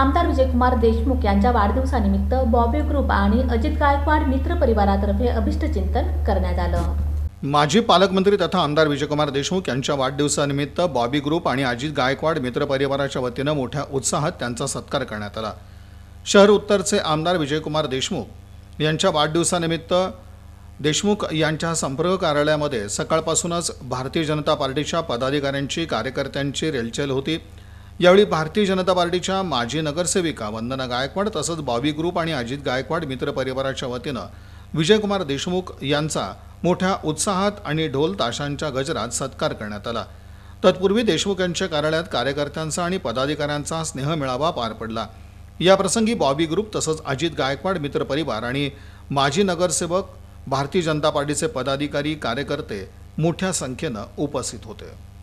आमदार विजयकुमार देशमुख यांच्या वाढदिवसानिमित्त बॉबी ग्रुप आणि अजित गायकवाड मित्र परिवारातर्फे अभिष्टचिंतन करण्यात आलं माजी पालकमंत्री तथा आमदार विजयकुमार देशमुख यांच्या वाढदिवसानिमित्त बॉबी ग्रुप आणि अजित गायकवाड मित्र परिवाराच्या वतीनं मोठ्या उत्साहात त्यांचा सत्कार करण्यात आला शहर उत्तरचे आमदार विजयकुमार देशमुख यांच्या वाढदिवसानिमित्त देशमुख यांच्या संपर्क कार्यालयामध्ये सकाळपासूनच भारतीय जनता पार्टीच्या पदाधिकाऱ्यांची कार्यकर्त्यांची रेलचेल होती यावेळी भारतीय जनता पार्टीच्या माजी नगरसेविका वंदना गायकवाड तसंच बॉबी ग्रुप आणि अजित गायकवाड मित्र परिवाराच्या वतीनं विजयकुमार देशमुख यांचा मोठ्या उत्साहात आणि ढोल ताशांच्या गजरात सत्कार करण्यात आला तत्पूर्वी देशमुख यांच्या कार्यालयात कार्यकर्त्यांचा आणि पदाधिकाऱ्यांचा स्नेह स्नेहमेळावा पार पडला याप्रसंगी बॉबी ग्रुप तसंच अजित गायकवाड मित्र परिवार आणि माजी नगरसेवक भारतीय जनता पार्टीचे पदाधिकारी कार्यकर्ते मोठ्या संख्येनं उपस्थित होते